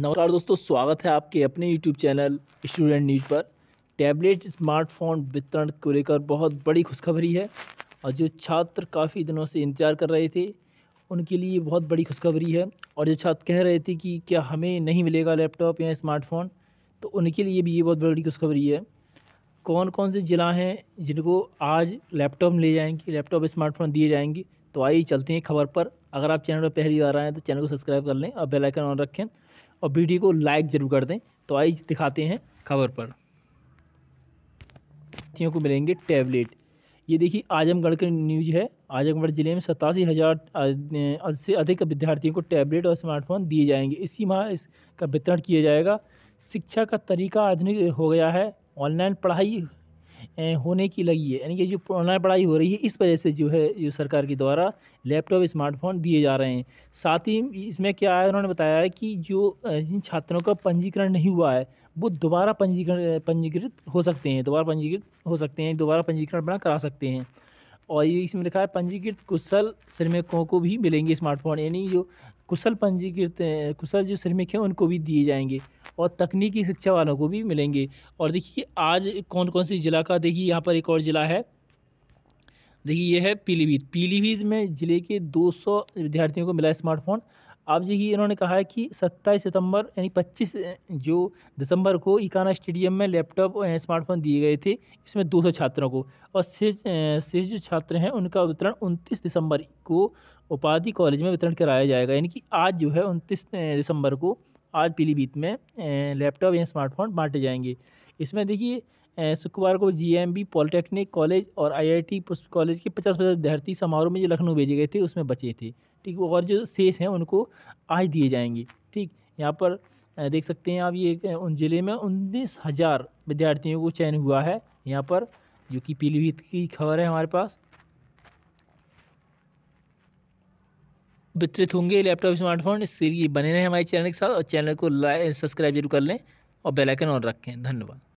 नमस्कार दोस्तों स्वागत है आपके अपने यूट्यूब चैनल स्टूडेंट न्यूज पर टैबलेट स्मार्टफोन वितरण को लेकर बहुत बड़ी खुशखबरी है और जो छात्र काफ़ी दिनों से इंतज़ार कर रहे थे उनके लिए बहुत बड़ी खुशखबरी है और जो छात्र कह रहे थे कि क्या हमें नहीं मिलेगा लैपटॉप या स्मार्टफोन तो उनके लिए भी ये बहुत बड़ी खुशखबरी है कौन कौन से ज़िला हैं जिनको आज लैपटॉप ले जाएंगे लैपटॉप स्मार्टफोन दिए जाएंगे तो आइए चलते हैं खबर पर अगर आप चैनल पर पहली बार आएँ तो चैनल को सब्सक्राइब कर लें और बेलाइकन ऑन रखें और वीडियो को लाइक ज़रूर कर दें तो आइए दिखाते हैं खबर पर साथियों को मिलेंगे टैबलेट ये देखिए आजमगढ़ की न्यूज है आजमगढ़ ज़िले में सतासी हज़ार से अधिक विद्यार्थियों को टैबलेट और स्मार्टफोन दिए जाएंगे इसी माह इसका वितरण किया जाएगा शिक्षा का तरीका आधुनिक हो गया है ऑनलाइन पढ़ाई होने की लगी है यानी कि जो ऑनलाइन पढ़ाई हो रही है इस वजह से जो है जो सरकार के द्वारा लैपटॉप स्मार्टफोन दिए जा रहे हैं साथ ही इसमें क्या है उन्होंने बताया है कि जो जिन छात्रों का पंजीकरण नहीं हुआ है वो दोबारा पंजीकरण पंजीकृत हो सकते हैं दोबारा पंजीकृत हो सकते हैं दोबारा पंजीकरण अपना करा सकते हैं और ये इसमें लिखा है पंजीकृत कुशल श्रमिकों को भी मिलेंगे स्मार्टफोन यानी जो कुशल पंजीकृत कुशल जो श्रमिक हैं उनको भी दिए जाएंगे और तकनीकी शिक्षा वालों को भी मिलेंगे और देखिए आज कौन कौन सी ज़िला का देखिए यहाँ पर एक और ज़िला है देखिए ये है पीलीभीत पीलीभीत में ज़िले के 200 विद्यार्थियों को मिला स्मार्टफोन आप जी की इन्होंने कहा है कि 27 सितंबर यानी 25 जो दिसंबर को इकाना स्टेडियम में लैपटॉप और स्मार्टफोन दिए गए थे इसमें 200 छात्रों को और शेष शेष जो छात्र हैं उनका वितरण 29 दिसंबर को उपाधि कॉलेज में वितरण कराया जाएगा यानी कि आज जो है उनतीस दिसंबर को आज पीलीभीत में लैपटॉप या स्मार्टफोन बांटे जाएंगे इसमें देखिए शुक्रवार को जीएमबी पॉलिटेक्निक कॉलेज और आईआईटी कॉलेज के पचास पचास विद्यार्थी समारोह में जो लखनऊ भेजे गए थे उसमें बचे थे ठीक और जो शेष हैं उनको आज दिए जाएंगे ठीक यहाँ पर देख सकते हैं आप ये उन ज़िले में उन्नीस हज़ार विद्यार्थियों को चयन हुआ है यहाँ पर जो कि पीलीभीत की खबर है हमारे पास वितरित होंगे लैपटॉप स्मार्टफोन इसके लिए बने रहें हमारे चैनल के साथ और चैनल को लाइक सब्सक्राइब जरूर कर लें और बेलाइकन ऑन रखें धन्यवाद